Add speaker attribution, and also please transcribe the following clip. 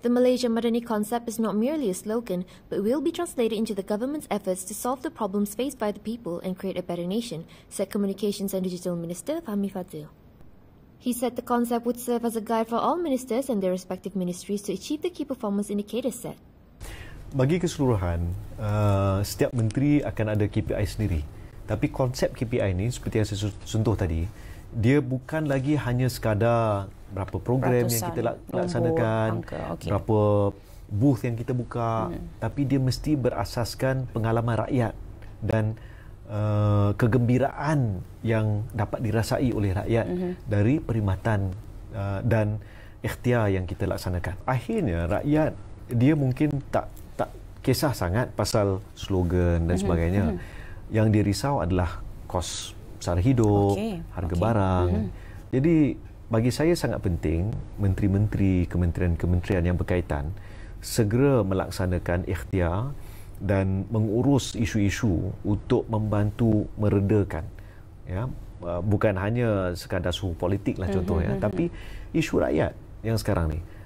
Speaker 1: The Malaysia Madani concept is not merely a slogan, but will be translated into the government's efforts to solve the problems faced by the people and create a better nation, said Communications and Digital Minister Fahmi Fadil. He said the concept would serve as a guide for all ministers and their respective ministries to achieve the key performance indicators set.
Speaker 2: Bagi keseluruhan, uh, setiap menteri akan ada KPI sendiri. Tapi konsep KPI ini seperti yang saya sentuh tadi, dia bukan lagi hanya sekadar berapa program Ratusan yang kita laksanakan, okay. berapa booth yang kita buka, hmm. tapi dia mesti berasaskan pengalaman rakyat dan uh, kegembiraan yang dapat dirasai oleh rakyat hmm. dari perkhidmatan uh, dan ikhtiar yang kita laksanakan. Akhirnya rakyat dia mungkin tak tak kisah sangat pasal slogan dan mhm. sebagainya. Hmm. Yang dirisau adalah kos besar hidup, okay. harga okay. barang. Hmm. Jadi bagi saya sangat penting menteri-menteri kementerian-kementerian yang berkaitan segera melaksanakan ikhtiar dan mengurus isu-isu untuk membantu meredakan ya bukan hanya sekadar suhu politik lah hmm, contohnya mm-hmm. Ya. Hmm, tapi hmm. isu
Speaker 1: rakyat yang sekarang ni